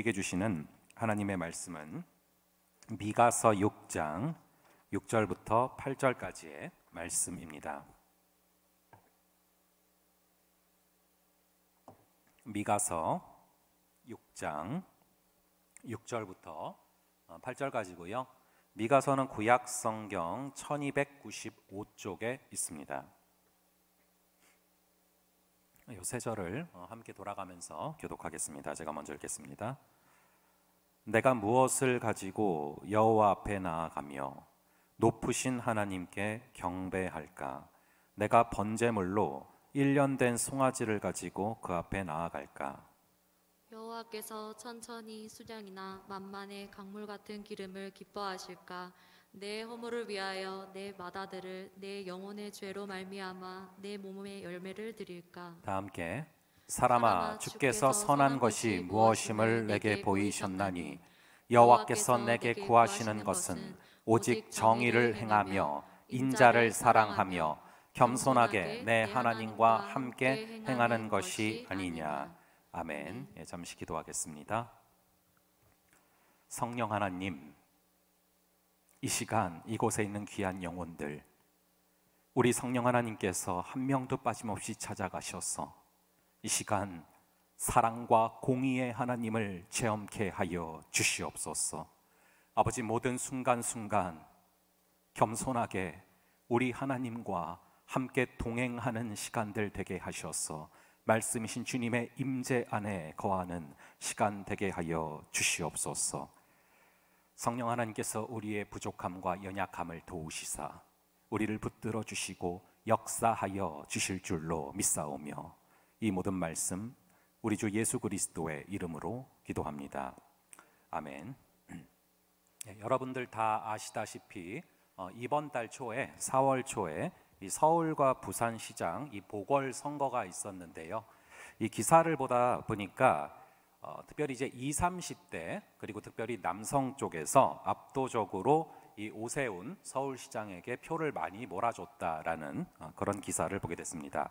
우리에게 주시는 하나님의 말씀은 미가서 6장 6절부터 8절까지의 말씀입니다. 미가서 6장 6절부터 8절까지고요. 어, 미가서는 구약 성경 1295쪽에 있습니다. 요 세절을 어, 함께 돌아가면서 교독하겠습니다. 제가 먼저 읽겠습니다. 내가 무엇을 가지고 여호와 앞에 나아가며 높으신 하나님께 경배할까? 내가 번제물로 1년 된 송아지를 가지고 그 앞에 나아갈까? 여호와께서 천천히 수량이나 만만의 강물 같은 기름을 기뻐하실까? 내 허물을 위하여 내 마다들을 내 영혼의 죄로 말미암아 내 몸의 열매를 드릴까? 다 함께 사람아 주께서 선한 것이 무엇임을 내게 보이셨나니 여호와께서 내게 구하시는 것은 오직 정의를 행하며 인자를 사랑하며 겸손하게 내 하나님과 함께 행하는 것이 아니냐 아멘 네. 예, 잠시 기도하겠습니다 성령 하나님 이 시간 이곳에 있는 귀한 영혼들 우리 성령 하나님께서 한 명도 빠짐없이 찾아가셔서 이 시간 사랑과 공의의 하나님을 체험케 하여 주시옵소서. 아버지 모든 순간순간 겸손하게 우리 하나님과 함께 동행하는 시간들 되게 하셔서 말씀이신 주님의 임재 안에 거하는 시간 되게 하여 주시옵소서. 성령 하나님께서 우리의 부족함과 연약함을 도우시사 우리를 붙들어 주시고 역사하여 주실 줄로 믿사오며 이 모든 말씀 우리 주 예수 그리스도의 이름으로 기도합니다. 아멘. 예, 여러분들 다 아시다시피 어, 이번 달 초에 4월 초에 이 서울과 부산 시장 이 보궐 선거가 있었는데요. 이 기사를 보다 보니까 어, 특별히 이제 2, 30대 그리고 특별히 남성 쪽에서 압도적으로 이 오세훈 서울시장에게 표를 많이 몰아줬다라는 어, 그런 기사를 보게 됐습니다.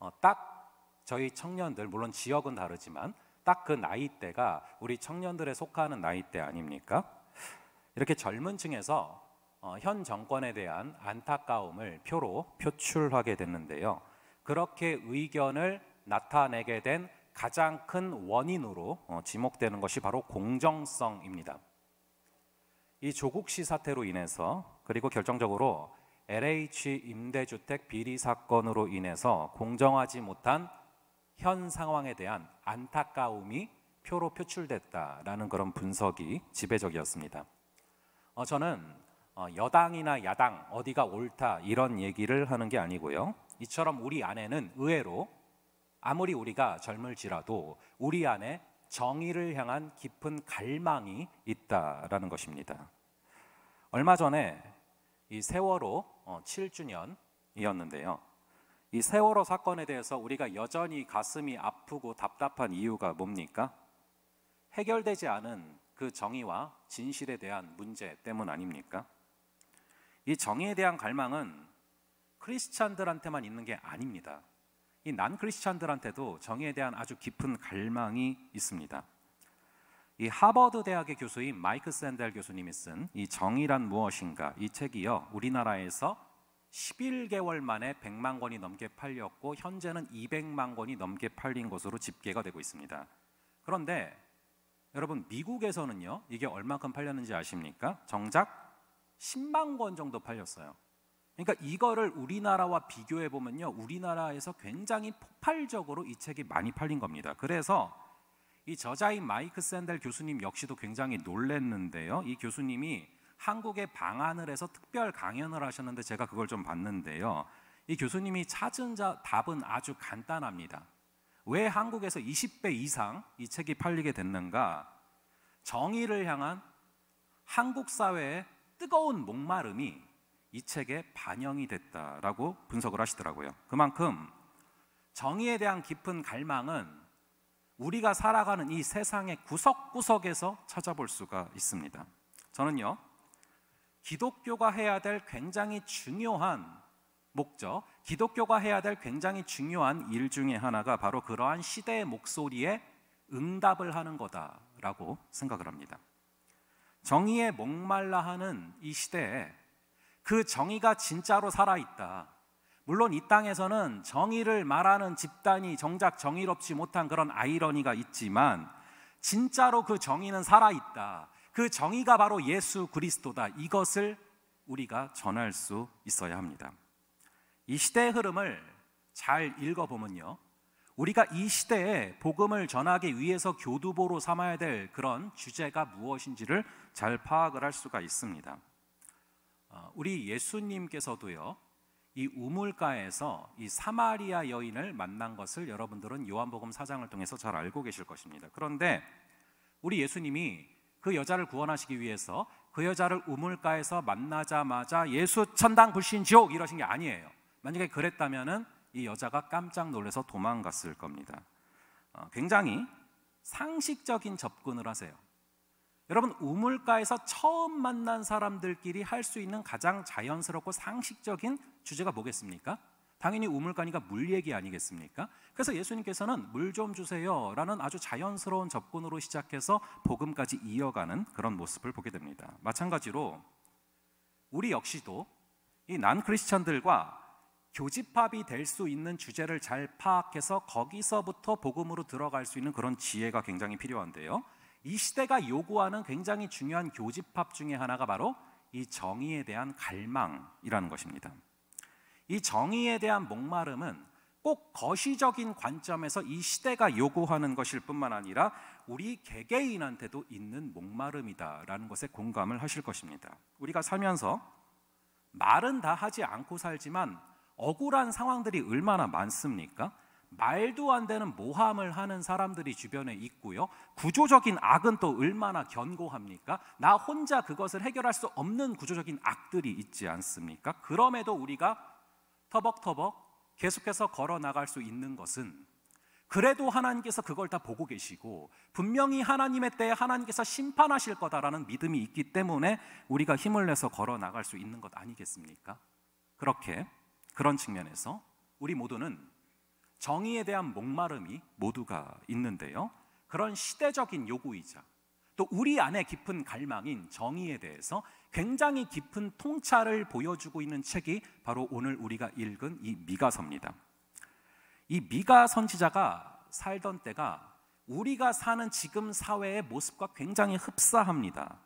어, 딱 저희 청년들 물론 지역은 다르지만 딱 그 나이대가 우리 청년들에 속하는 나이대 아닙니까? 이렇게 젊은 층에서 어, 현 정권에 대한 안타까움을 표로 표출하게 됐는데요. 그렇게 의견을 나타내게 된 가장 큰 원인으로 어, 지목되는 것이 바로 공정성입니다. 이 조국 씨 사태로 인해서 그리고 결정적으로 LH 임대주택 비리 사건으로 인해서 공정하지 못한 현 상황에 대한 안타까움이 표로 표출됐다라는 그런 분석이 지배적이었습니다. 어, 저는 어, 여당이나 야당 어디가 옳다 이런 얘기를 하는 게 아니고요. 이처럼 우리 안에는 의외로 아무리 우리가 젊을지라도 우리 안에 정의를 향한 깊은 갈망이 있다라는 것입니다. 얼마 전에 이 세월호 7주년이었는데요. 어, 이 세월호 사건에 대해서 우리가 여전히 가슴이 아프고 답답한 이유가 뭡니까? 해결되지 않은 그 정의와 진실에 대한 문제 때문 아닙니까? 이 정의에 대한 갈망은 크리스찬들한테만 있는 게 아닙니다. 이 난 크리스찬들한테도 정의에 대한 아주 깊은 갈망이 있습니다. 이 하버드 대학의 교수인 마이크 샌델 교수님이 쓴 이 정의란 무엇인가 이 책이요 우리나라에서 11개월 만에 100만 권이 넘게 팔렸고 현재는 200만 권이 넘게 팔린 것으로 집계가 되고 있습니다. 그런데 여러분 미국에서는요 이게 얼마큼 팔렸는지 아십니까? 정작 10만 권 정도 팔렸어요. 그러니까 이거를 우리나라와 비교해 보면요 우리나라에서 굉장히 폭발적으로 이 책이 많이 팔린 겁니다. 그래서 이 저자인 마이크 샌델 교수님 역시도 굉장히 놀랬는데요. 이 교수님이 한국에 방한을 해서 특별 강연을 하셨는데 제가 그걸 좀 봤는데요. 이 교수님이 찾은 자, 답은 아주 간단합니다. 왜 한국에서 20배 이상 이 책이 팔리게 됐는가? 정의를 향한 한국 사회의 뜨거운 목마름이 이 책에 반영이 됐다라고 분석을 하시더라고요. 그만큼 정의에 대한 깊은 갈망은 우리가 살아가는 이 세상의 구석구석에서 찾아볼 수가 있습니다. 저는요, 기독교가 해야 될 굉장히 중요한 목적, 기독교가 해야 될 굉장히 중요한 일 중에 하나가 바로 그러한 시대의 목소리에 응답을 하는 거다라고 생각을 합니다. 정의에 목말라 하는 이 시대에 그 정의가 진짜로 살아있다. 물론 이 땅에서는 정의를 말하는 집단이 정작 정의롭지 못한 그런 아이러니가 있지만 진짜로 그 정의는 살아있다. 그 정의가 바로 예수 그리스도다. 이것을 우리가 전할 수 있어야 합니다. 이 시대의 흐름을 잘 읽어보면요. 우리가 이 시대에 복음을 전하기 위해서 교두보로 삼아야 될 그런 주제가 무엇인지를 잘 파악을 할 수가 있습니다. 어, 우리 예수님께서도요, 이 우물가에서 이 사마리아 여인을 만난 것을 여러분들은 요한복음 사장을 통해서 잘 알고 계실 것입니다. 그런데 우리 예수님이 그 여자를 구원하시기 위해서 그 여자를 우물가에서 만나자마자 예수 천당 불신 지옥 이러신 게 아니에요. 만약에 그랬다면은 이 여자가 깜짝 놀래서 도망갔을 겁니다. 어, 굉장히 상식적인 접근을 하세요. 여러분 우물가에서 처음 만난 사람들끼리 할 수 있는 가장 자연스럽고 상식적인 주제가 뭐겠습니까? 당연히 우물가니가 물 얘기 아니겠습니까? 그래서 예수님께서는 물 좀 주세요 라는 아주 자연스러운 접근으로 시작해서 복음까지 이어가는 그런 모습을 보게 됩니다. 마찬가지로 우리 역시도 이 난 크리스천들과 교집합이 될 수 있는 주제를 잘 파악해서 거기서부터 복음으로 들어갈 수 있는 그런 지혜가 굉장히 필요한데요. 이 시대가 요구하는 굉장히 중요한 교집합 중의 하나가 바로 이 정의에 대한 갈망이라는 것입니다. 이 정의에 대한 목마름은 꼭 거시적인 관점에서 이 시대가 요구하는 것일 뿐만 아니라 우리 개개인한테도 있는 목마름이다라는 것에 공감을 하실 것입니다. 우리가 살면서 말은 다 하지 않고 살지만 억울한 상황들이 얼마나 많습니까? 말도 안 되는 모함을 하는 사람들이 주변에 있고요. 구조적인 악은 또 얼마나 견고합니까? 나 혼자 그것을 해결할 수 없는 구조적인 악들이 있지 않습니까? 그럼에도 우리가 터벅터벅 계속해서 걸어 나갈 수 있는 것은 그래도 하나님께서 그걸 다 보고 계시고 분명히 하나님의 때에 하나님께서 심판하실 거다라는 믿음이 있기 때문에 우리가 힘을 내서 걸어 나갈 수 있는 것 아니겠습니까? 그렇게 그런 측면에서 우리 모두는 정의에 대한 목마름이 모두가 있는데요. 그런 시대적인 요구이자 또 우리 안에 깊은 갈망인 정의에 대해서 굉장히 깊은 통찰을 보여주고 있는 책이 바로 오늘 우리가 읽은 이 미가서입니다. 이 미가 선지자가 살던 때가 우리가 사는 지금 사회의 모습과 굉장히 흡사합니다.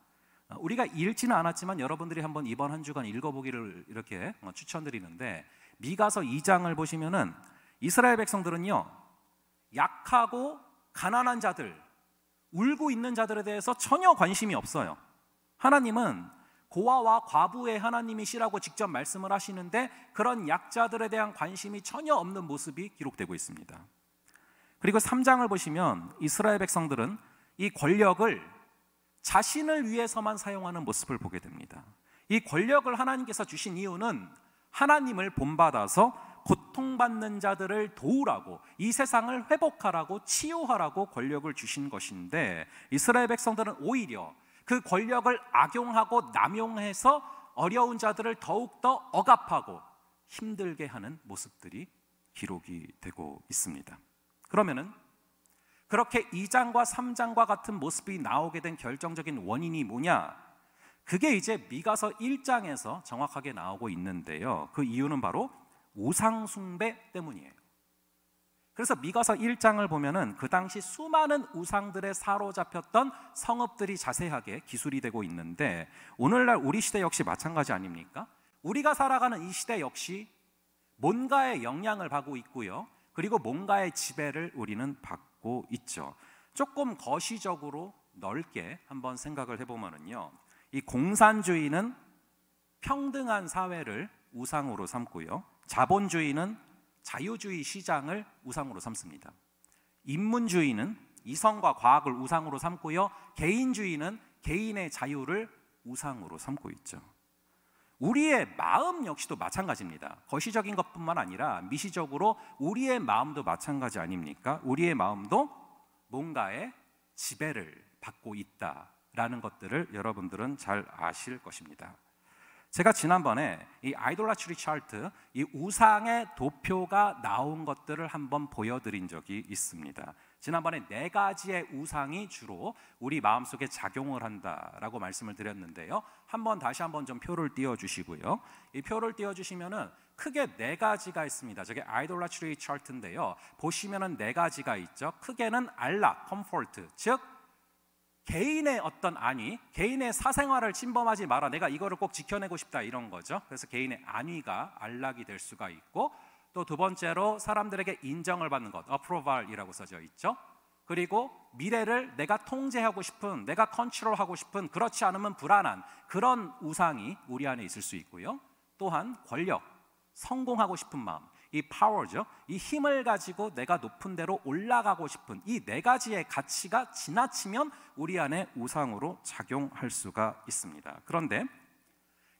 우리가 읽지는 않았지만 여러분들이 한번 이번 한 주간 읽어보기를 이렇게 추천드리는데 미가서 2장을 보시면은 이스라엘 백성들은요 약하고 가난한 자들 울고 있는 자들에 대해서 전혀 관심이 없어요. 하나님은 고아와 과부의 하나님이시라고 직접 말씀을 하시는데 그런 약자들에 대한 관심이 전혀 없는 모습이 기록되고 있습니다. 그리고 3장을 보시면 이스라엘 백성들은 이 권력을 자신을 위해서만 사용하는 모습을 보게 됩니다. 이 권력을 하나님께서 주신 이유는 하나님을 본받아서 고통받는 자들을 도우라고 이 세상을 회복하라고 치유하라고 권력을 주신 것인데 이스라엘 백성들은 오히려 그 권력을 악용하고 남용해서 어려운 자들을 더욱더 억압하고 힘들게 하는 모습들이 기록이 되고 있습니다. 그러면은 그렇게 2장과 3장과 같은 모습이 나오게 된 결정적인 원인이 뭐냐? 그게 이제 미가서 1장에서 정확하게 나오고 있는데요. 그 이유는 바로 우상 숭배 때문이에요. 그래서 미가서 1장을 보면은 그 당시 수많은 우상들의 사로잡혔던 성읍들이 자세하게 기술이 되고 있는데 오늘날 우리 시대 역시 마찬가지 아닙니까? 우리가 살아가는 이 시대 역시 뭔가의 영향을 받고 있고요. 그리고 뭔가의 지배를 우리는 받고 있죠. 조금 거시적으로 넓게 한번 생각을 해보면은요. 이 공산주의는 평등한 사회를 우상으로 삼고요. 자본주의는 자유주의 시장을 우상으로 삼습니다. 인문주의는 이성과 과학을 우상으로 삼고요. 개인주의는 개인의 자유를 우상으로 삼고 있죠. 우리의 마음 역시도 마찬가지입니다. 거시적인 것뿐만 아니라 미시적으로 우리의 마음도 마찬가지 아닙니까? 우리의 마음도 뭔가의 지배를 받고 있다라는 것들을 여러분들은 잘 아실 것입니다. 제가 지난번에 이 아이돌라츄리 차트, 이 우상의 도표가 나온 것들을 한번 보여드린 적이 있습니다. 지난번에 네 가지의 우상이 주로 우리 마음속에 작용을 한다라고 말씀을 드렸는데요. 한번 다시 한번 좀 표를 띄워 주시고요. 이 표를 띄워 주시면은 크게 네 가지가 있습니다. 저게 아이돌라츄리 차트인데요. 보시면은 네 가지가 있죠. 크게는 알락, 컴포트, 즉 개인의 어떤 안위, 개인의 사생활을 침범하지 마라. 내가 이거를 꼭 지켜내고 싶다 이런 거죠. 그래서 개인의 안위가 안락이 될 수가 있고 또 두 번째로 사람들에게 인정을 받는 것, approval이라고 써져 있죠. 그리고 미래를 내가 통제하고 싶은, 내가 컨트롤하고 싶은 그렇지 않으면 불안한 그런 우상이 우리 안에 있을 수 있고요. 또한 권력, 성공하고 싶은 마음, 이 파워죠. 이 힘을 가지고 내가 높은 대로 올라가고 싶은 이 네 가지의 가치가 지나치면 우리 안에 우상으로 작용할 수가 있습니다. 그런데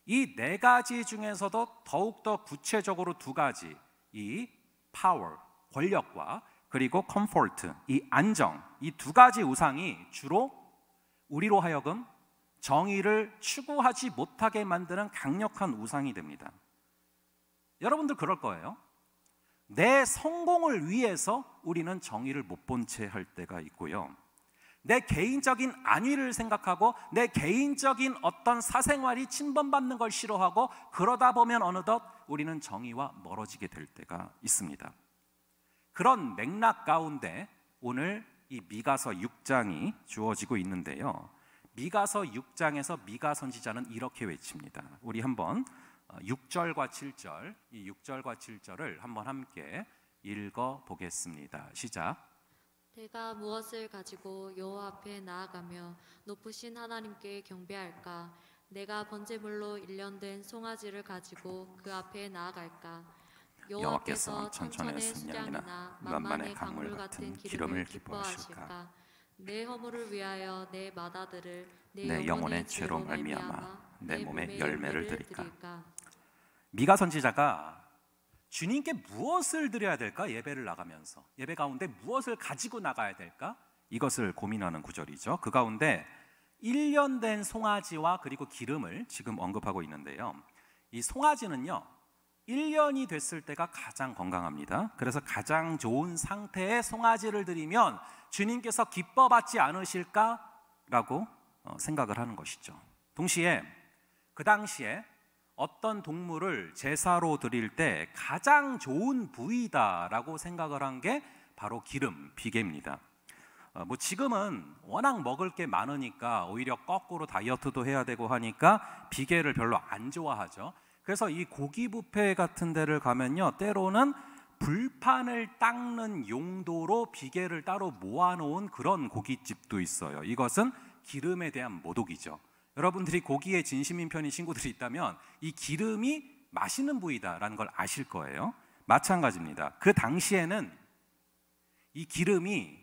이 네 가지 중에서도 더욱더 구체적으로 두 가지 이 파워, 권력과 그리고 컴포트, 이 안정 이 두 가지 우상이 주로 우리로 하여금 정의를 추구하지 못하게 만드는 강력한 우상이 됩니다. 여러분들 그럴 거예요. 내 성공을 위해서 우리는 정의를 못 본 채 할 때가 있고요. 내 개인적인 안위를 생각하고 내 개인적인 어떤 사생활이 침범받는 걸 싫어하고 그러다 보면 어느덧 우리는 정의와 멀어지게 될 때가 있습니다. 그런 맥락 가운데 오늘 이 미가서 6장이 주어지고 있는데요. 미가서 6장에서 미가 선지자는 이렇게 외칩니다. 우리 한번 6절과 어, 7절, 이 6절과 7절을 한번 함께 읽어 보겠습니다. 시작. 내가 무엇을 가지고 여호와 앞에 나아가며 높으신 하나님께 경배할까? 내가 번제물로 일련된 송아지를 가지고 그 앞에 나아갈까? 여호와께서 천천의 순양이나 만만의 강물 같은 기름을 기뻐하실까? 내 허물을 위하여 내 마다들을 내, 내 영혼의 죄로 말미암아 내 몸에 열매를 드릴까? 미가 선지자가 주님께 무엇을 드려야 될까? 예배를 나가면서 예배 가운데 무엇을 가지고 나가야 될까? 이것을 고민하는 구절이죠. 그 가운데 1년 된 송아지와 그리고 기름을 지금 언급하고 있는데요. 이 송아지는요. 1년이 됐을 때가 가장 건강합니다. 그래서 가장 좋은 상태의 송아지를 드리면 주님께서 기뻐 받지 않으실까라고 어, 생각을 하는 것이죠. 동시에 그 당시에 어떤 동물을 제사로 드릴 때 가장 좋은 부위다라고 생각을 한 게 바로 기름, 비계입니다. 어, 뭐 지금은 워낙 먹을 게 많으니까 오히려 거꾸로 다이어트도 해야 되고 하니까 비계를 별로 안 좋아하죠. 그래서 이 고기 뷔페 같은 데를 가면요. 때로는 불판을 닦는 용도로 비계를 따로 모아놓은 그런 고깃집도 있어요. 이것은 기름에 대한 모독이죠. 여러분들이 고기에 진심인 편인 친구들이 있다면 이 기름이 맛있는 부위다라는 걸 아실 거예요. 마찬가지입니다. 그 당시에는 이 기름이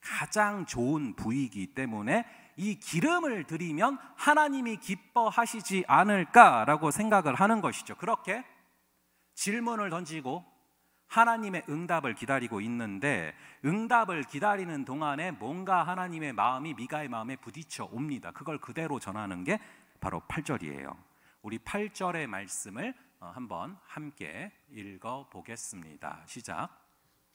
가장 좋은 부위이기 때문에 이 기름을 드리면 하나님이 기뻐하시지 않을까라고 생각을 하는 것이죠. 그렇게 질문을 던지고 하나님의 응답을 기다리고 있는데 응답을 기다리는 동안에 뭔가 하나님의 마음이 미가의 마음에 부딪혀 옵니다. 그걸 그대로 전하는 게 바로 8절이에요. 우리 8절의 말씀을 어, 한번 함께 읽어 보겠습니다. 시작.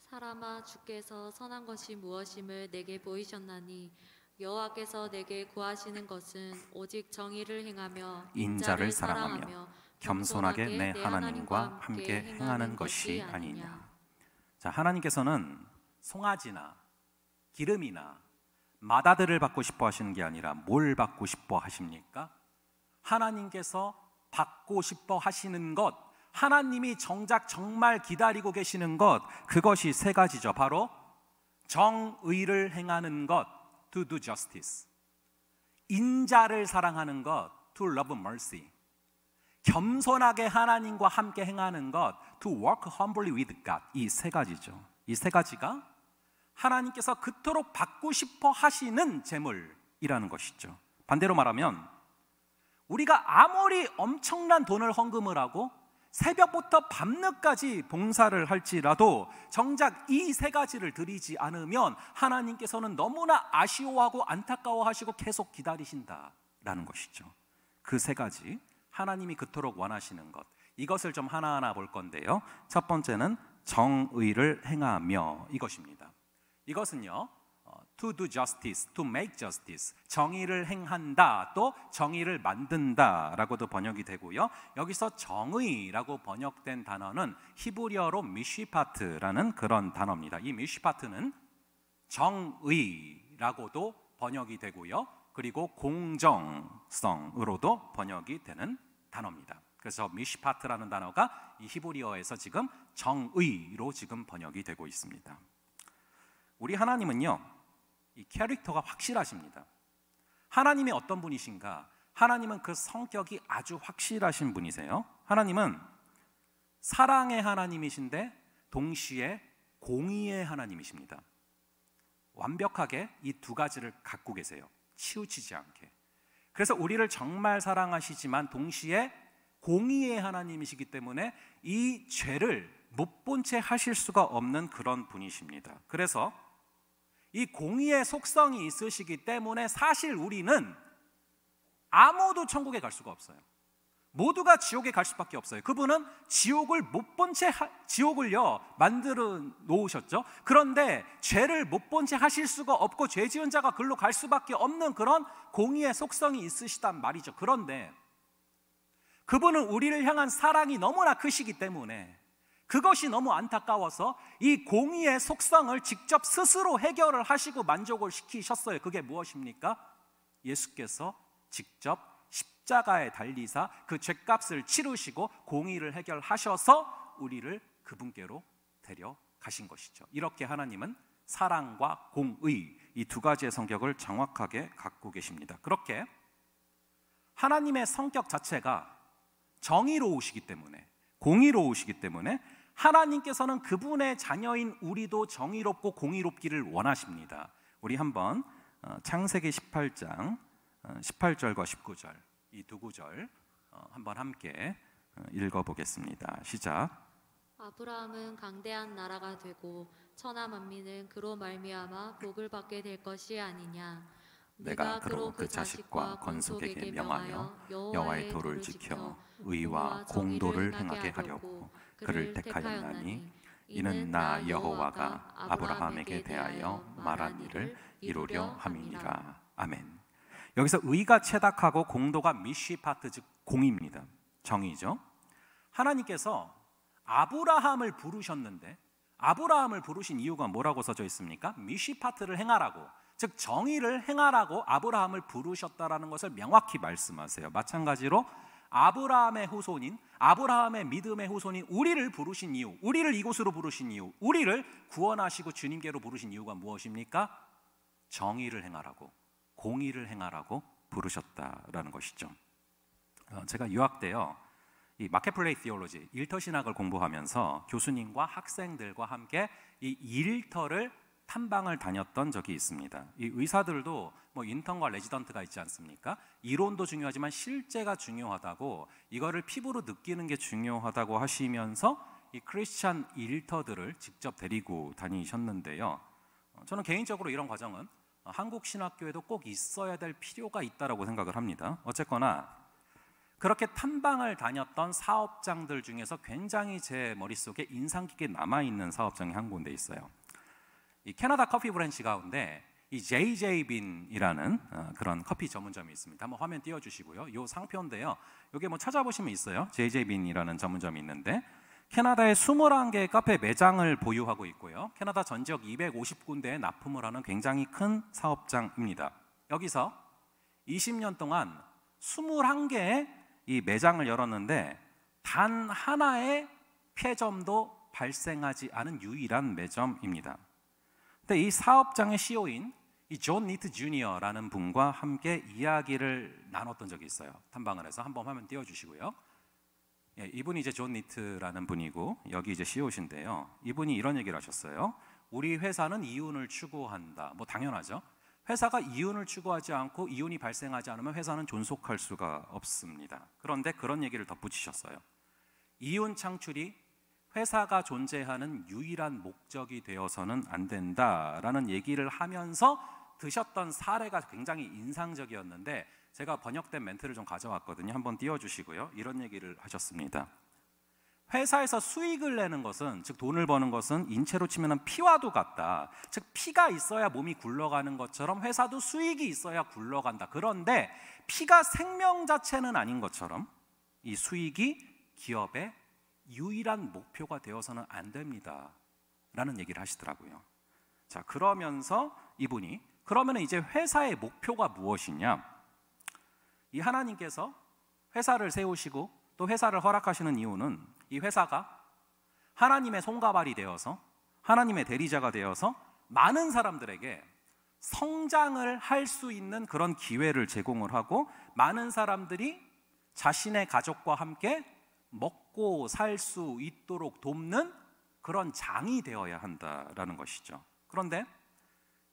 사람아 주께서 선한 것이 무엇임을 내게 보이셨나니 여호와께서 내게 구하시는 것은 오직 정의를 행하며 인자를 사랑하며 겸손하게 내 하나님과 함께 행하는 것이 아니냐. 자, 하나님께서는 송아지나 기름이나 마다들을 받고 싶어 하시는 게 아니라 뭘 받고 싶어 하십니까? 하나님께서 받고 싶어 하시는 것, 하나님이 정작 정말 기다리고 계시는 것, 그것이 세 가지죠. 바로 정의를 행하는 것, to do justice. 인자를 사랑하는 것, to love mercy. 겸손하게 하나님과 함께 행하는 것 to work humbly with God 이 세 가지죠. 이 세 가지가 하나님께서 그토록 받고 싶어 하시는 재물이라는 것이죠. 반대로 말하면 우리가 아무리 엄청난 돈을 헌금을 하고 새벽부터 밤늦까지 봉사를 할지라도 정작 이 세 가지를 드리지 않으면 하나님께서는 너무나 아쉬워하고 안타까워하시고 계속 기다리신다라는 것이죠. 그 세 가지 하나님이 그토록 원하시는 것 이것을 좀 하나하나 볼 건데요. 첫 번째는 정의를 행하며 이것입니다. 이것은요. 어, to do justice, to make justice. 정의를 행한다, 또 정의를 만든다라고도 번역이 되고요. 여기서 정의라고 번역된 단어는 히브리어로 미시파트라는 그런 단어입니다. 이 미시파트는 정의라고도 번역이 되고요. 그리고 공정성으로도 번역이 되는 단어입니다. 그래서 미시파트라는 단어가 이 히브리어에서 지금 정의로 지금 번역이 되고 있습니다. 우리 하나님은요, 이 캐릭터가 확실하십니다. 하나님이 어떤 분이신가? 하나님은 그 성격이 아주 확실하신 분이세요. 하나님은 사랑의 하나님이신데 동시에 공의의 하나님이십니다. 완벽하게 이 두 가지를 갖고 계세요. 치우치지 않게. 그래서 우리를 정말 사랑하시지만 동시에 공의의 하나님이시기 때문에 이 죄를 못 본 채 하실 수가 없는 그런 분이십니다. 그래서 이 공의의 속성이 있으시기 때문에 사실 우리는 아무도 천국에 갈 수가 없어요. 모두가 지옥에 갈 수밖에 없어요. 그분은 지옥을 못 본 채 지옥을요 만들어 놓으셨죠. 그런데 죄를 못 본 채 하실 수가 없고 죄 지은 자가 글로 갈 수밖에 없는 그런 공의의 속성이 있으시단 말이죠. 그런데 그분은 우리를 향한 사랑이 너무나 크시기 때문에 그것이 너무 안타까워서 이 공의의 속성을 직접 스스로 해결을 하시고 만족을 시키셨어요. 그게 무엇입니까? 예수께서 직접 십자가에 달리사 그 죄값을 치르시고 공의를 해결하셔서 우리를 그분께로 데려가신 것이죠. 이렇게 하나님은 사랑과 공의 이 두 가지의 성격을 정확하게 갖고 계십니다. 그렇게 하나님의 성격 자체가 정의로우시기 때문에 공의로우시기 때문에 하나님께서는 그분의 자녀인 우리도 정의롭고 공의롭기를 원하십니다. 우리 한번 어, 창세기 18장 18절과 19절 이두 구절 어, 한번 함께 어, 읽어보겠습니다. 시작. 아브라함은 강대한 나라가 되고 천하 만민은 그로 말미암아 복을 받게 될 것이 아니냐. 내가 그로 그, 그 자식과 건속에게 명하여 여호와의 도를 지켜 의와 공도를 행하게 하려고 그를 택하였나니 이는 나 여호와가 아브라함에게 대하여 말한 일을 이루려 함이니라. 아멘. 여기서 의가 체닥하고 공도가 미시 파트 즉 공입니다. 정의죠. 하나님께서 아브라함을 부르셨는데 아브라함을 부르신 이유가 뭐라고 써져 있습니까? 미쉬 파트를 행하라고 즉 정의를 행하라고 아브라함을 부르셨다라는 것을 명확히 말씀하세요. 마찬가지로 아브라함의 후손인 아브라함의 믿음의 후손인 우리를 부르신 이유, 우리를 이곳으로 부르신 이유, 우리를 구원하시고 주님께로 부르신 이유가 무엇입니까? 정의를 행하라고. 공의를 행하라고 부르셨다라는 것이죠. 어, 제가 유학 때요. 이 마켓플레이 디올로지 일터 신학을 공부하면서 교수님과 학생들과 함께 이 일터를 탐방을 다녔던 적이 있습니다. 이 의사들도 뭐 인턴과 레지던트가 있지 않습니까? 이론도 중요하지만 실제가 중요하다고 이거를 피부로 느끼는 게 중요하다고 하시면서 이 크리스찬 일터들을 직접 데리고 다니셨는데요. 어, 저는 개인적으로 이런 과정은 한국 신학교에도 꼭 있어야 될 필요가 있다라고 생각을 합니다. 어쨌거나 그렇게 탐방을 다녔던 사업장들 중에서 굉장히 제 머릿속에 인상 깊게 남아 있는 사업장이 한 군데 있어요. 이 캐나다 커피 브랜치 가운데 이 JJ 빈이라는 어, 그런 커피 전문점이 있습니다. 한번 화면 띄워 주시고요. 요 상표인데요. 여기 뭐 찾아보시면 있어요. JJ 빈이라는 전문점이 있는데 캐나다의 2 1개 카페 매장을 보유하고 있고요. 캐나다 전 지역 250군데에 납품을 하는 굉장히 큰 사업장입니다. 여기서 20년 동안 21개의 이 매장을 열었는데 단 하나의 폐점도 발생하지 않은 유일한 매점입니다. 근데 이 사업장의 CEO인 이 존 니트 주니어라는 분과 함께 이야기를 나눴던 적이 있어요. 탐방을 해서 한번 화면 띄워 주시고요. 예, 이분이 이제 존 니트라는 분이고 여기 이제 CEO신데요. 이분이 이런 얘기를 하셨어요. 우리 회사는 이윤을 추구한다. 뭐 당연하죠. 회사가 이윤을 추구하지 않고 이윤이 발생하지 않으면 회사는 존속할 수가 없습니다. 그런데 그런 얘기를 덧붙이셨어요. 이윤 창출이 회사가 존재하는 유일한 목적이 되어서는 안 된다라는 얘기를 하면서 드셨던 사례가 굉장히 인상적이었는데 제가 번역된 멘트를 좀 가져왔거든요. 한번 띄워주시고요. 이런 얘기를 하셨습니다. 회사에서 수익을 내는 것은 즉 돈을 버는 것은 인체로 치면 피와도 같다. 즉 피가 있어야 몸이 굴러가는 것처럼 회사도 수익이 있어야 굴러간다. 그런데 피가 생명 자체는 아닌 것처럼 이 수익이 기업의 유일한 목표가 되어서는 안 됩니다. 라는 얘기를 하시더라고요. 자, 그러면서 이분이 그러면 이제 회사의 목표가 무엇이냐? 이 하나님께서 회사를 세우시고 또 회사를 허락하시는 이유는 이 회사가 하나님의 손과 발이 되어서 하나님의 대리자가 되어서 많은 사람들에게 성장을 할 수 있는 그런 기회를 제공을 하고 많은 사람들이 자신의 가족과 함께 먹고 살 수 있도록 돕는 그런 장이 되어야 한다라는 것이죠. 그런데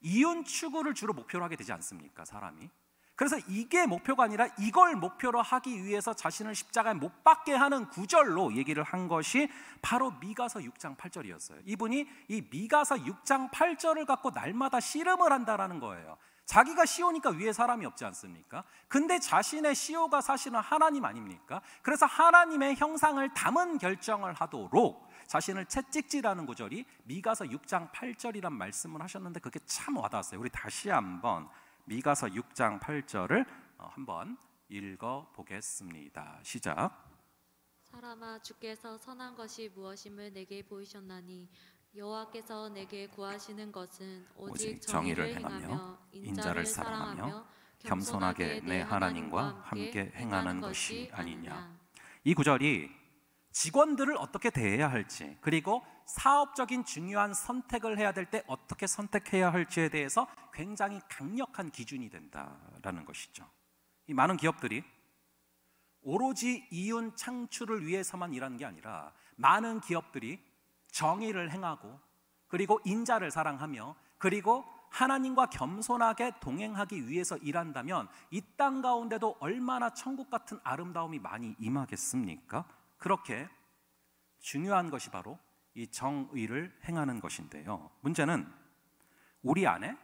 이윤 추구를 주로 목표로 하게 되지 않습니까? 사람이. 그래서 이게 목표가 아니라 이걸 목표로 하기 위해서 자신을 십자가에 못 박게 하는 구절로 얘기를 한 것이 바로 미가서 6장 8절이었어요. 이분이 이 미가서 6장 8절을 갖고 날마다 씨름을 한다라는 거예요. 자기가 씨오니까 위에 사람이 없지 않습니까? 근데 자신의 씨오가 사실은 하나님 아닙니까? 그래서 하나님의 형상을 담은 결정을 하도록 자신을 채찍질하는 구절이 미가서 6장 8절이란 말씀을 하셨는데 그게 참 와닿았어요. 우리 다시 한번 미가서 6장 8절을 어, 한번 읽어 보겠습니다. 시작. 사람아 주께서 선한 것이 무엇임을 내게 보이셨나니 여호와께서 내게 구하시는 것은 오직 정의를 행하며 인자를 사랑하며 겸손하게 내 하나님과 함께 행하는 것이 아니냐. 이 구절이 직원들을 어떻게 대해야 할지 그리고 사업적인 중요한 선택을 해야 될 때 어떻게 선택해야 할지에 대해서 굉장히 강력한 기준이 된다라는 것이죠. 이 많은 기업들이 오로지 이윤 창출을 위해서만 일하는 게 아니라 많은 기업들이 정의를 행하고 그리고 인자를 사랑하며 그리고 하나님과 겸손하게 동행하기 위해서 일한다면 이 땅 가운데도 얼마나 천국 같은 아름다움이 많이 임하겠습니까? 그렇게 중요한 것이 바로 이 정의를 행하는 것인데요. 문제는 우리 안에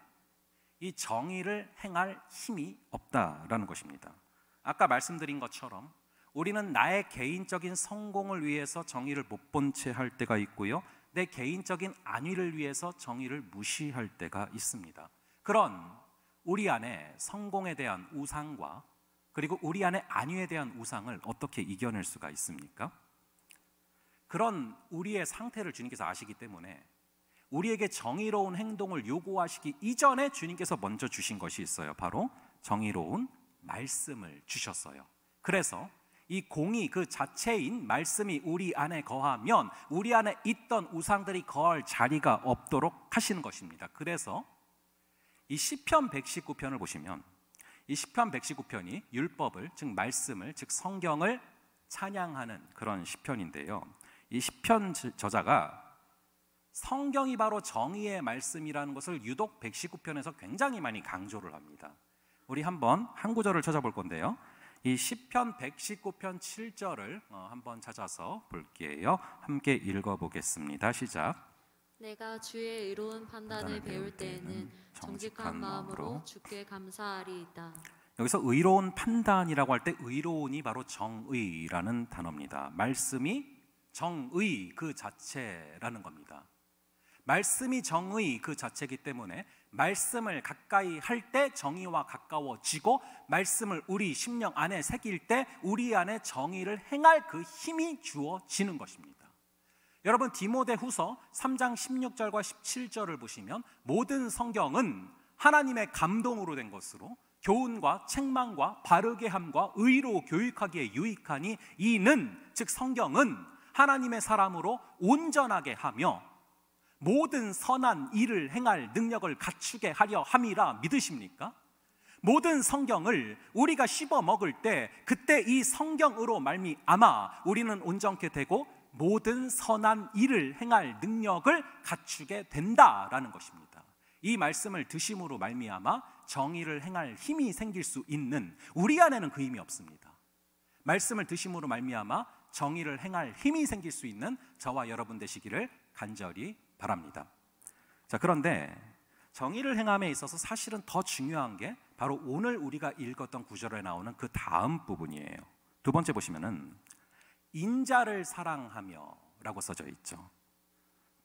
이 정의를 행할 힘이 없다라는 것입니다. 아까 말씀드린 것처럼 우리는 나의 개인적인 성공을 위해서 정의를 못본채할 때가 있고요. 내 개인적인 안위를 위해서 정의를 무시할 때가 있습니다. 그런 우리 안에 성공에 대한 우상과 그리고 우리 안에 안위에 대한 우상을 어떻게 이겨낼 수가 있습니까? 그런 우리의 상태를 주님께서 아시기 때문에 우리에게 정의로운 행동을 요구하시기 이전에 주님께서 먼저 주신 것이 있어요. 바로 정의로운 말씀을 주셨어요. 그래서 이 공이 그 자체인 말씀이 우리 안에 거하면 우리 안에 있던 우상들이 거할 자리가 없도록 하시는 것입니다. 그래서 이 시편 119편을 보시면 이 시편 119편이 율법을 즉 말씀을 즉 성경을 찬양하는 그런 시편인데요. 이 시편 저자가 성경이 바로 정의의 말씀이라는 것을 유독 119편에서 굉장히 많이 강조를 합니다. 우리 한번 한 구절을 찾아볼 건데요. 이 10편 119편 7절을 어, 한번 찾아서 볼게요. 함께 읽어보겠습니다. 시작. 내가 주의 의로운 판단을, 판단을 배울 때에는 정직한 마음으로 주께 감사하리이다. 여기서 의로운 판단이라고 할 때 의로운이 바로 정의라는 단어입니다. 말씀이 정의 그 자체라는 겁니다. 말씀이 정의 그 자체이기 때문에 말씀을 가까이 할 때 정의와 가까워지고 말씀을 우리 심령 안에 새길 때 우리 안에 정의를 행할 그 힘이 주어지는 것입니다. 여러분 디모데 후서 3장 16절과 17절을 보시면 모든 성경은 하나님의 감동으로 된 것으로 교훈과 책망과 바르게 함과 의로 교육하기에 유익하니 이는 즉 성경은 하나님의 사람으로 온전하게 하며 모든 선한 일을 행할 능력을 갖추게 하려 함이라 믿으십니까? 모든 성경을 우리가 씹어 먹을 때 그때 이 성경으로 말미암아 우리는 온전케 되고 모든 선한 일을 행할 능력을 갖추게 된다라는 것입니다. 이 말씀을 드심으로 말미암아 정의를 행할 힘이 생길 수 있는 우리 안에는 그 힘이 없습니다. 말씀을 드심으로 말미암아 정의를 행할 힘이 생길 수 있는 저와 여러분 되시기를 간절히 바랍니다. 자, 그런데 정의를 행함에 있어서 사실은 더 중요한 게 바로 오늘 우리가 읽었던 구절에 나오는 그 다음 부분이에요. 두 번째 보시면은 인자를 사랑하며라고 써져 있죠.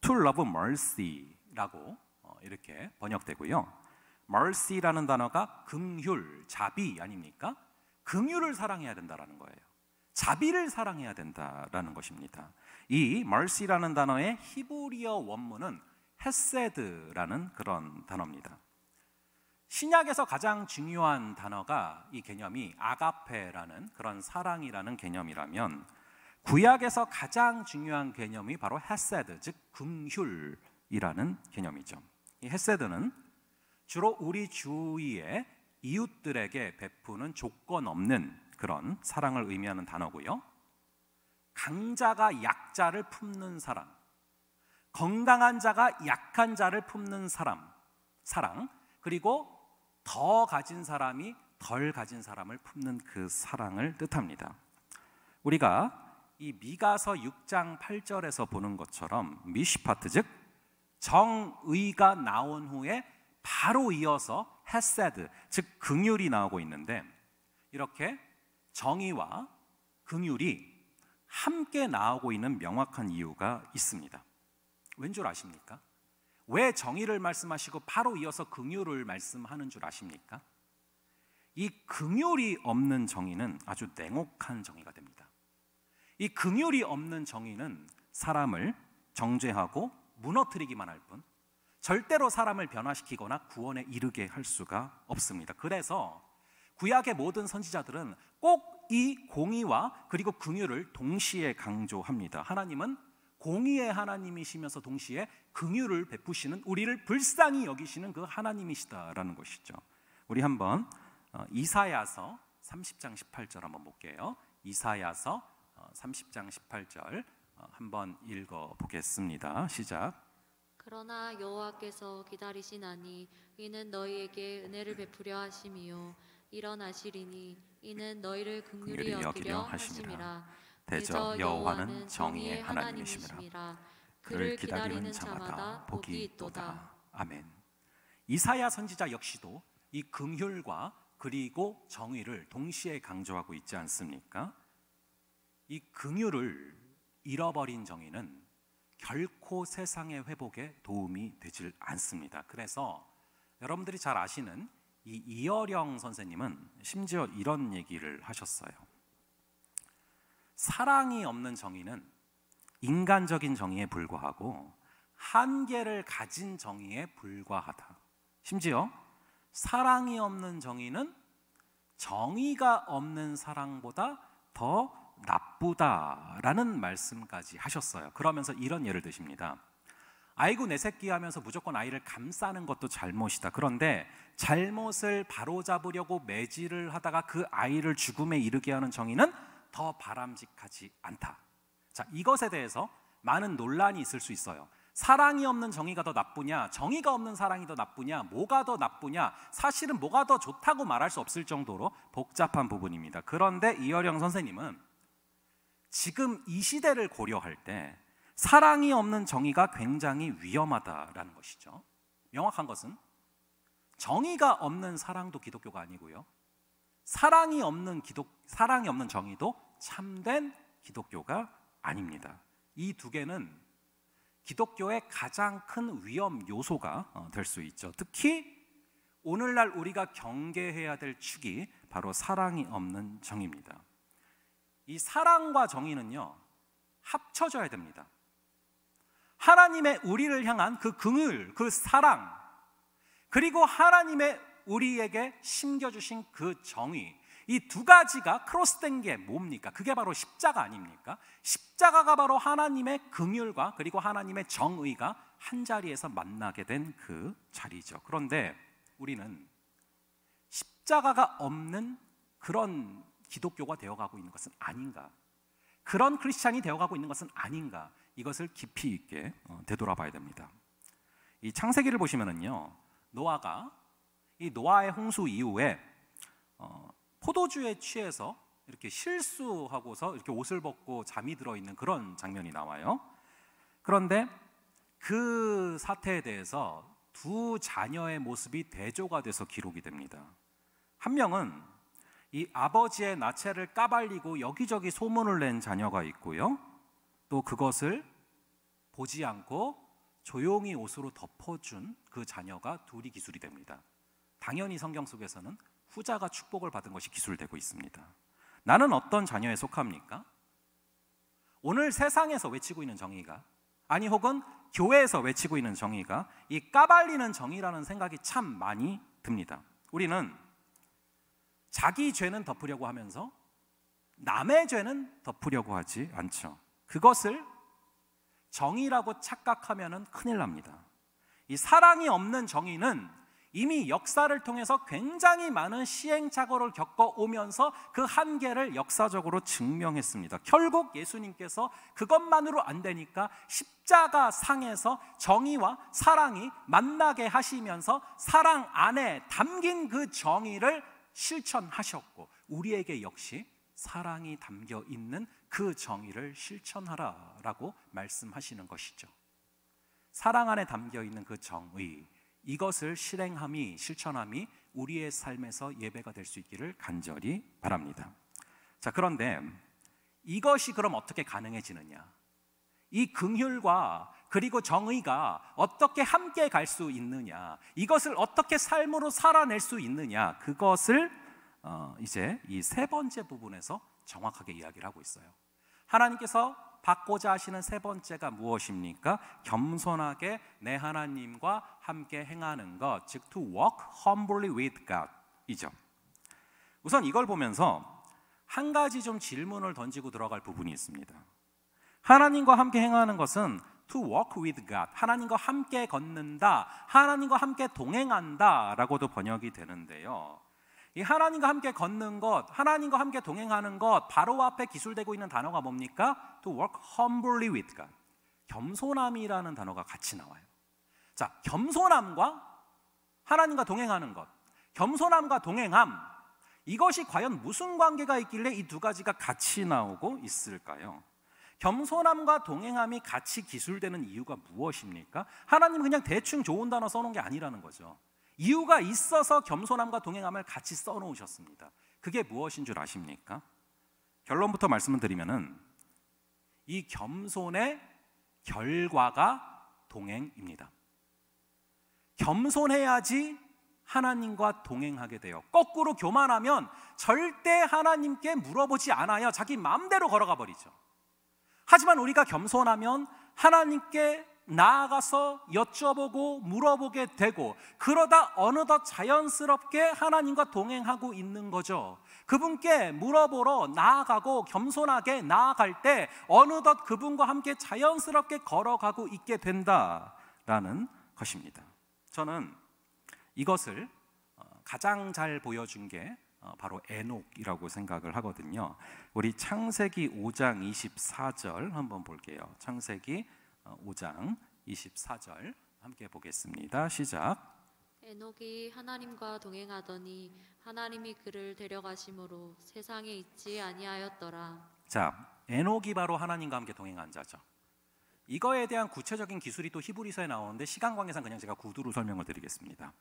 To love mercy라고 어, 이렇게 번역되고요. mercy라는 단어가 긍휼, 자비 아닙니까? 긍휼을 사랑해야 된다라는 거예요. 자비를 사랑해야 된다라는 것입니다. 이 mercy라는 단어의 히브리어 원문은 헤세드라는 그런 단어입니다. 신약에서 가장 중요한 단어가 이 개념이 아가페라는 그런 사랑이라는 개념이라면 구약에서 가장 중요한 개념이 바로 헤세드, 즉 긍휼이라는 개념이죠. 이 헤세드는 주로 우리 주위의 이웃들에게 베푸는 조건 없는 그런 사랑을 의미하는 단어고요. 강자가 약자를 품는 사랑, 건강한 자가 약한 자를 품는 사람, 사랑, 그리고 더 가진 사람이 덜 가진 사람을 품는 그 사랑을 뜻합니다. 우리가 이 미가서 6장 8절에서 보는 것처럼 미시파트 즉 정의가 나온 후에 바로 이어서 헤세드 즉 긍휼이 나오고 있는데 이렇게 정의와 긍휼이 함께 나오고 있는 명확한 이유가 있습니다. 왠 줄 아십니까? 왜 정의를 말씀하시고 바로 이어서 긍휼을 말씀하는 줄 아십니까? 이 긍휼이 없는 정의는 아주 냉혹한 정의가 됩니다. 이 긍휼이 없는 정의는 사람을 정죄하고 무너뜨리기만 할 뿐, 절대로 사람을 변화시키거나 구원에 이르게 할 수가 없습니다. 그래서 구약의 모든 선지자들은 꼭이 공의와 그리고 긍휼을 동시에 강조합니다. 하나님은 공의의 하나님이시면서 동시에 긍휼을 베푸시는 우리를 불쌍히 여기시는 그 하나님이시다라는 것이죠. 우리 한번 어, 이사야서 30장 18절 한번 볼게요. 이사야서 30장 어, 18절 어, 한번 읽어 보겠습니다. 시작. 그러나 여호와께서 기다리시나니 이는 너희에게 은혜를 베푸려 하심이요 일어나시리니 이는 너희를 긍휼히 여기려 하심이라 대저 여호와는 정의의 하나님이시라 그를 기다리는 자마다 복이 있도다 아멘 이사야 선지자 역시도 이 긍휼과 그리고 정의를 동시에 강조하고 있지 않습니까? 이 긍휼을 잃어버린 정의는 결코 세상의 회복에 도움이 되질 않습니다. 그래서 여러분들이 잘 아시는 이 이어령 선생님은 심지어 이런 얘기를 하셨어요. 사랑이 없는 정의는 인간적인 정의에 불과하고 한계를 가진 정의에 불과하다. 심지어 사랑이 없는 정의는 정의가 없는 사랑보다 더 나쁘다라는 말씀까지 하셨어요. 그러면서 이런 예를 드십니다. 아이고 내 새끼 하면서 무조건 아이를 감싸는 것도 잘못이다. 그런데 잘못을 바로잡으려고 매질을 하다가 그 아이를 죽음에 이르게 하는 정의는 더 바람직하지 않다. 자, 이것에 대해서 많은 논란이 있을 수 있어요. 사랑이 없는 정의가 더 나쁘냐, 정의가 없는 사랑이 더 나쁘냐, 뭐가 더 나쁘냐, 사실은 뭐가 더 좋다고 말할 수 없을 정도로 복잡한 부분입니다. 그런데 이어령 선생님은 지금 이 시대를 고려할 때 사랑이 없는 정의가 굉장히 위험하다라는 것이죠. 명확한 것은 정의가 없는 사랑도 기독교가 아니고요. 사랑이 없는 기독 사랑이 없는 정의도 참된 기독교가 아닙니다. 이 두 개는 기독교의 가장 큰 위험 요소가 어, 될수 있죠. 특히 오늘날 우리가 경계해야 될 축이 바로 사랑이 없는 정의입니다. 이 사랑과 정의는요 합쳐져야 됩니다. 하나님의 우리를 향한 그 긍휼, 그 사랑, 그리고 하나님의 우리에게 심겨주신 그 정의, 이 두 가지가 크로스된 게 뭡니까? 그게 바로 십자가 아닙니까? 십자가가 바로 하나님의 긍휼과 그리고 하나님의 정의가 한 자리에서 만나게 된 그 자리죠. 그런데 우리는 십자가가 없는 그런 기독교가 되어가고 있는 것은 아닌가? 그런 크리스찬이 되어가고 있는 것은 아닌가? 이것을 깊이 있게 어, 되돌아봐야 됩니다. 이 창세기를 보시면은요, 노아가 이 노아의 홍수 이후에 어, 포도주에 취해서 이렇게 실수하고서 이렇게 옷을 벗고 잠이 들어 있는 그런 장면이 나와요. 그런데 그 사태에 대해서 두 자녀의 모습이 대조가 돼서 기록이 됩니다. 한 명은 이 아버지의 나체를 까발리고 여기저기 소문을 낸 자녀가 있고요. 또 그것을 보지 않고 조용히 옷으로 덮어준 그 자녀가 둘이 기술이 됩니다. 당연히 성경 속에서는 후자가 축복을 받은 것이 기술되고 있습니다. 나는 어떤 자녀에 속합니까? 오늘 세상에서 외치고 있는 정의가 아니 혹은 교회에서 외치고 있는 정의가 이 까발리는 정의라는 생각이 참 많이 듭니다. 우리는 자기 죄는 덮으려고 하면서 남의 죄는 덮으려고 하지 않죠. 그것을 정의라고 착각하면 큰일 납니다. 이 사랑이 없는 정의는 이미 역사를 통해서 굉장히 많은 시행착오를 겪어오면서 그 한계를 역사적으로 증명했습니다. 결국 예수님께서 그것만으로 안 되니까 십자가 상에서 정의와 사랑이 만나게 하시면서 사랑 안에 담긴 그 정의를 실천하셨고 우리에게 역시 사랑이 담겨 있는 그 정의를 실천하라라고 말씀하시는 것이죠. 사랑 안에 담겨 있는 그 정의 이것을 실행함이 실천함이 우리의 삶에서 예배가 될 수 있기를 간절히 바랍니다. 자, 그런데 이것이 그럼 어떻게 가능해지느냐? 이 긍휼과 그리고 정의가 어떻게 함께 갈 수 있느냐? 이것을 어떻게 삶으로 살아낼 수 있느냐? 그것을 어, 이제 이 세 번째 부분에서 정확하게 이야기를 하고 있어요. 하나님께서 받고자 하시는 세 번째가 무엇입니까? 겸손하게 내 하나님과 함께 행하는 것, 즉 to walk humbly with God이죠. 우선 이걸 보면서 한 가지 좀 질문을 던지고 들어갈 부분이 있습니다. 하나님과 함께 행하는 것은 to walk with God, 하나님과 함께 걷는다, 하나님과 함께 동행한다라고도 번역이 되는데요. 이 하나님과 함께 걷는 것, 하나님과 함께 동행하는 것, 바로 앞에 기술되고 있는 단어가 뭡니까? To work humbly with God. 겸손함이라는 단어가 같이 나와요. 자, 겸손함과 하나님과 동행하는 것, 겸손함과 동행함, 이것이 과연 무슨 관계가 있길래 이 두 가지가 같이 나오고 있을까요? 겸손함과 동행함이 같이 기술되는 이유가 무엇입니까? 하나님 그냥 대충 좋은 단어 써놓은 게 아니라는 거죠. 이유가 있어서 겸손함과 동행함을 같이 써놓으셨습니다. 그게 무엇인 줄 아십니까? 결론부터 말씀을 드리면은 이 겸손의 결과가 동행입니다. 겸손해야지 하나님과 동행하게 돼요. 거꾸로 교만하면 절대 하나님께 물어보지 않아요. 자기 마음대로 걸어가 버리죠. 하지만 우리가 겸손하면 하나님께 나아가서 여쭤보고 물어보게 되고 그러다 어느덧 자연스럽게 하나님과 동행하고 있는 거죠. 그분께 물어보러 나아가고 겸손하게 나아갈 때 어느덧 그분과 함께 자연스럽게 걸어가고 있게 된다라는 것입니다. 저는 이것을 어, 가장 잘 보여준 게 어, 바로 에녹이라고 생각을 하거든요. 우리 창세기 5장 24절 한번 볼게요. 창세기 5장 어, 24절 함께 보겠습니다. 시작. 에녹이 하나님과 동행하더니 하나님이 그를 데려가심으로 세상에 있지 아니하였더라. 자, 에녹이 바로 하나님과 함께 동행한 자죠. 이거에 대한 구체적인 기술이 또 히브리서에 나오는데 시간 관계상 그냥 제가 구두로 설명을 드리겠습니다.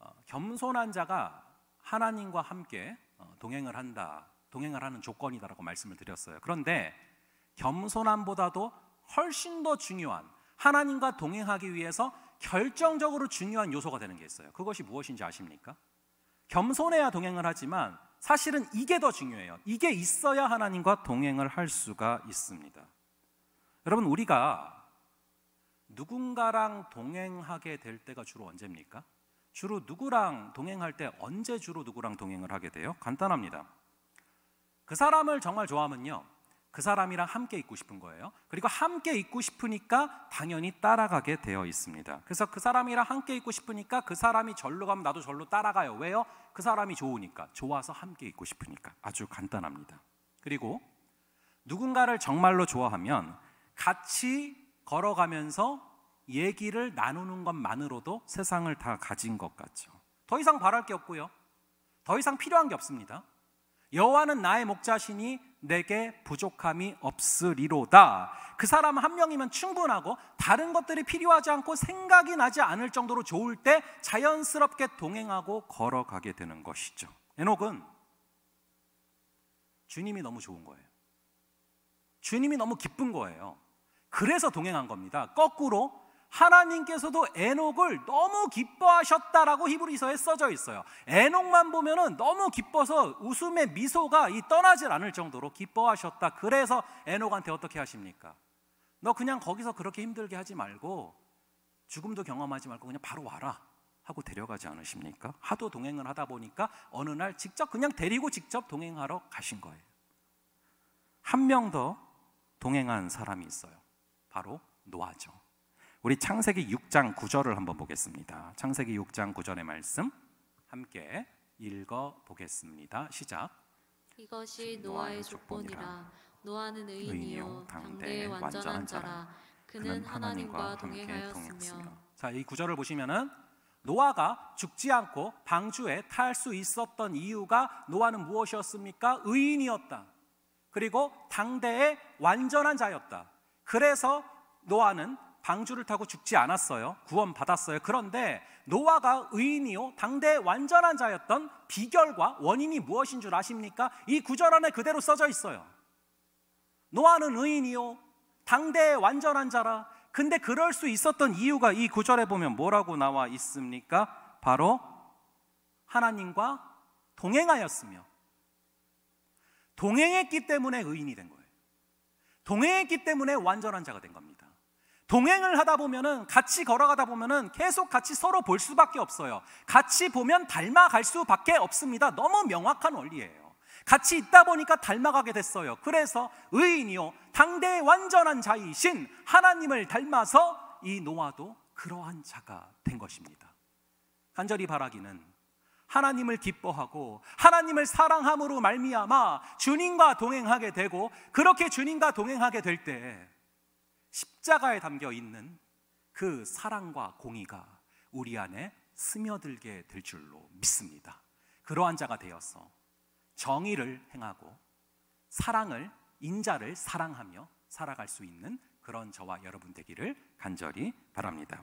어, 겸손한 자가 하나님과 함께 어, 동행을 한다, 동행을 하는 조건이다라고 말씀을 드렸어요. 그런데 겸손함보다도 훨씬 더 중요한 하나님과 동행하기 위해서 결정적으로 중요한 요소가 되는 게 있어요. 그것이 무엇인지 아십니까? 겸손해야 동행을 하지만 사실은 이게 더 중요해요. 이게 있어야 하나님과 동행을 할 수가 있습니다. 여러분 우리가 누군가랑 동행하게 될 때가 주로 언제입니까? 주로 누구랑 동행할 때 언제 주로 누구랑 동행을 하게 돼요? 간단합니다. 그 사람을 정말 좋아하면요. 그 사람이랑 함께 있고 싶은 거예요. 그리고 함께 있고 싶으니까 당연히 따라가게 되어 있습니다. 그래서 그 사람이랑 함께 있고 싶으니까 그 사람이 절로 가면 나도 절로 따라가요. 왜요? 그 사람이 좋으니까. 좋아서 함께 있고 싶으니까. 아주 간단합니다. 그리고 누군가를 정말로 좋아하면 같이 걸어가면서 얘기를 나누는 것만으로도 세상을 다 가진 것 같죠. 더 이상 바랄 게 없고요. 더 이상 필요한 게 없습니다. 여호와는 나의 목자시니 내게 부족함이 없으리로다. 그 사람 한 명이면 충분하고 다른 것들이 필요하지 않고 생각이 나지 않을 정도로 좋을 때 자연스럽게 동행하고 걸어가게 되는 것이죠. 에녹은 주님이 너무 좋은 거예요. 주님이 너무 기쁜 거예요. 그래서 동행한 겁니다. 거꾸로 하나님께서도 에녹을 너무 기뻐하셨다라고 히브리서에 써져 있어요. 에녹만 보면은 너무 기뻐서 웃음의 미소가 이 떠나질 않을 정도로 기뻐하셨다. 그래서 에녹한테 어떻게 하십니까? 너 그냥 거기서 그렇게 힘들게 하지 말고 죽음도 경험하지 말고 그냥 바로 와라 하고 데려가지 않으십니까? 하도 동행을 하다 보니까 어느 날 직접 그냥 데리고 직접 동행하러 가신 거예요. 한 명 더 동행한 사람이 있어요. 바로 노아죠. 우리 창세기 6장 9절을 한번 보겠습니다. 창세기 6장 9절의 말씀 함께 읽어 보겠습니다. 시작. 이것이 노아의 족본이라 노아는 의인이요 당대의 완전한 자라 그는 하나님과 동행하였으며 자, 이 구절을 보시면은 노아가 죽지 않고 방주에 탈 수 있었던 이유가 노아는 무엇이었습니까? 의인이었다. 그리고 당대의 완전한 자였다. 그래서 노아는 방주를 타고 죽지 않았어요. 구원받았어요. 그런데 노아가 의인이요 당대 완전한 자였던 비결과 원인이 무엇인 줄 아십니까? 이 구절 안에 그대로 써져 있어요. 노아는 의인이요 당대의 완전한 자라. 근데 그럴 수 있었던 이유가 이 구절에 보면 뭐라고 나와 있습니까? 바로 하나님과 동행하였으며 동행했기 때문에 의인이 된 거예요. 동행했기 때문에 완전한 자가 된 겁니다. 동행을 하다 보면은 같이 걸어가다 보면은 계속 같이 서로 볼 수밖에 없어요. 같이 보면 닮아갈 수밖에 없습니다. 너무 명확한 원리예요. 같이 있다 보니까 닮아가게 됐어요. 그래서 의인이요 당대의 완전한 자이신 하나님을 닮아서 이 노아도 그러한 자가 된 것입니다. 간절히 바라기는 하나님을 기뻐하고 하나님을 사랑함으로 말미암아 주님과 동행하게 되고 그렇게 주님과 동행하게 될때 십자가에 담겨 있는 그 사랑과 공의가 우리 안에 스며들게 될 줄로 믿습니다. 그러한 자가 되어서 정의를 행하고 사랑을 인자를 사랑하며 살아갈 수 있는 그런 저와 여러분 되기를 간절히 바랍니다.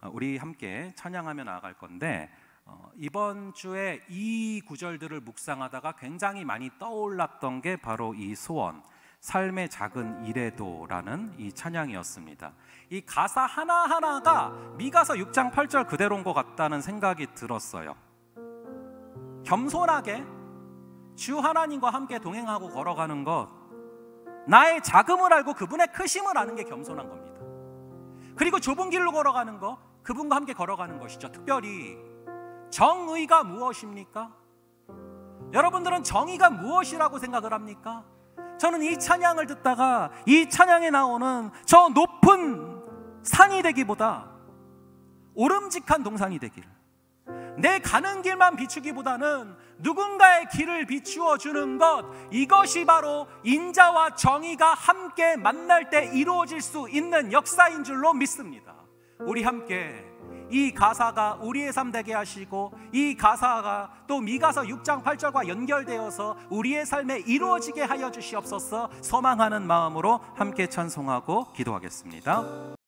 어, 우리 함께 찬양하며 나아갈 건데 어, 이번 주에 이 구절들을 묵상하다가 굉장히 많이 떠올랐던 게 바로 이 소원. 삶의 작은 일에도라는 이 찬양이었습니다. 이 가사 하나하나가 미가서 6장 8절 그대로인 것 같다는 생각이 들었어요. 겸손하게 주 하나님과 함께 동행하고 걸어가는 것 나의 작음을 알고 그분의 크심을 아는 게 겸손한 겁니다. 그리고 좁은 길로 걸어가는 것 그분과 함께 걸어가는 것이죠. 특별히 정의가 무엇입니까? 여러분들은 정의가 무엇이라고 생각을 합니까? 저는 이 찬양을 듣다가 이 찬양에 나오는 저 높은 산이 되기보다 오름직한 동산이 되기를 내 가는 길만 비추기보다는 누군가의 길을 비추어 주는 것 이것이 바로 인자와 정의가 함께 만날 때 이루어질 수 있는 역사인 줄로 믿습니다. 우리 함께 이 가사가 우리의 삶 되게 하시고 이 가사가 또 미가서 6장 8절과 연결되어서 우리의 삶에 이루어지게 하여 주시옵소서 소망하는 마음으로 함께 찬송하고 기도하겠습니다.